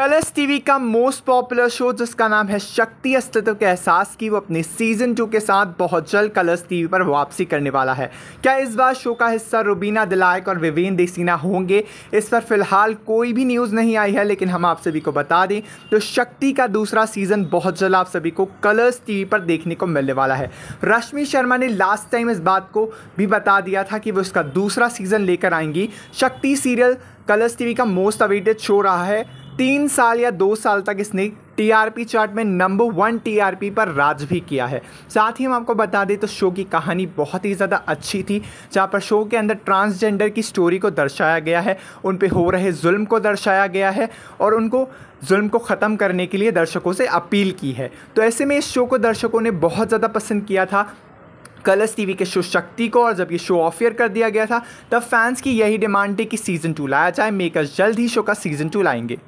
colours TV का most popular show जिसका नाम है शक्ति अस्तित्व के एहसास की वो अपने सीजन टू के साथ बहुत जल्द कलर्स टीवी पर वापसी करने वाला है क्या इस बार शो का हिस्सा रुबीना दिलायक और विवेन देसीना होंगे इस पर फिलहाल कोई भी न्यूज़ नहीं आई है लेकिन हम आप सभी को बता दें तो शक्ति का दूसरा सीज़न बहुत जल्द आप सभी को कलर्स टी पर देखने को मिलने वाला है रश्मि शर्मा ने लास्ट टाइम इस बात को भी बता दिया था कि वो इसका दूसरा सीज़न लेकर आएंगी शक्ति सीरियल कलर्स टीवी का मोस्ट अवेटेड शो रहा है तीन साल या दो साल तक इसने टीआरपी चार्ट में नंबर वन टीआरपी पर राज भी किया है साथ ही हम आपको बता दें तो शो की कहानी बहुत ही ज़्यादा अच्छी थी जहाँ पर शो के अंदर ट्रांसजेंडर की स्टोरी को दर्शाया गया है उन पर हो रहे जुल्म को दर्शाया गया है और उनको जुल्म को ख़त्म करने के लिए दर्शकों से अपील की है तो ऐसे में इस शो को दर्शकों ने बहुत ज़्यादा पसंद किया था कलर्स टीवी के शो शक्ति को और जब ये शो ऑफियर कर दिया गया था तब फैंस की यही डिमांड थी कि सीज़न टू लाया जाए मेकर्स जल्द ही शो का सीज़न टू लाएंगे